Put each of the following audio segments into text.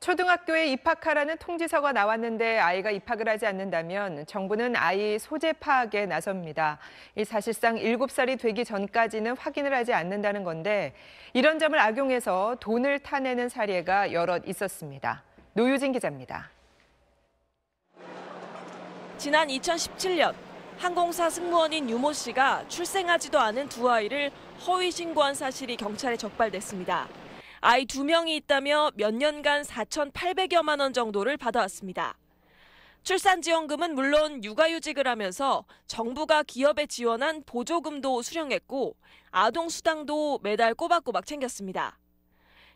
초등학교에 입학하라는 통지서가 나왔는데 아이가 입학을 하지 않는다면 정부는 아이 소재 파악에 나섭니다. 사실상 7살이 되기 전까지는 확인을 하지 않는다는 건데 이런 점을 악용해서 돈을 타내는 사례가 여럿 있었습니다. 노유진 기자입니다. 지난 2017년 항공사 승무원인 유모 씨가 출생하지도 않은 두 아이를 허위 신고한 사실이 경찰에 적발됐습니다. 아이 두 명이 있다며 몇 년간 4,800여만 원 정도를 받아왔습니다. 출산지원금은 물론 육아휴직을 하면서 정부가 기업에 지원한 보조금도 수령했고 아동수당도 매달 꼬박꼬박 챙겼습니다.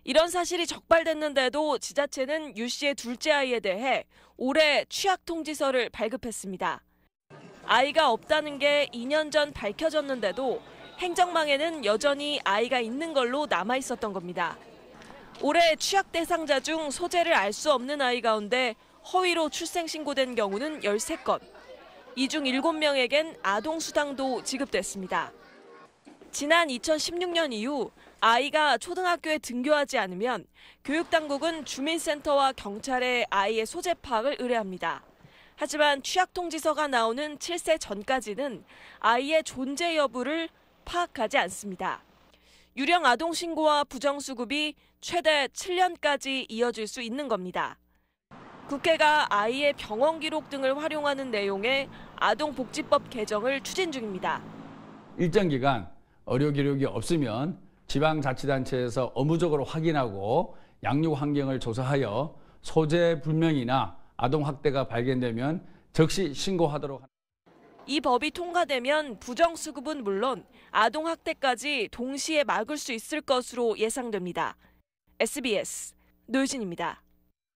이런 사실이 적발됐는데도 지자체는 유 씨의 둘째 아이에 대해 올해 취약통지서를 발급했습니다. 아이가 없다는 게 2년 전 밝혀졌는데도 행정망에는 여전히 아이가 있는 걸로 남아 있었던 겁니다. 올해 취약 대상자 중 소재를 알 수 없는 아이 가운데 허위로 출생 신고된 경우는 13건. 이 중 7명에겐 아동 수당도 지급됐습니다. 지난 2016년 이후 아이가 초등학교에 등교하지 않으면 교육당국은 주민센터와 경찰에 아이의 소재 파악을 의뢰합니다. 하지만 취약통지서가 나오는 7세 전까지는 아이의 존재 여부를 파악하지 않습니다. 유령 아동 신고와 부정수급이 최대 7년까지 이어질 수 있는 겁니다. 국회가 아이의 병원 기록 등을 활용하는 내용의 아동복지법 개정을 추진 중입니다. 일정 기간 의료 기록이 없으면 지방자치단체에서 업무적으로 확인하고 양육 환경을 조사하여 소재 불명이나 아동 학대가 발견되면 즉시 신고하도록 이 법이 통과되면 부정수급은 물론 아동학대까지 동시에 막을 수 있을 것으로 예상됩니다. SBS 노유진입니다.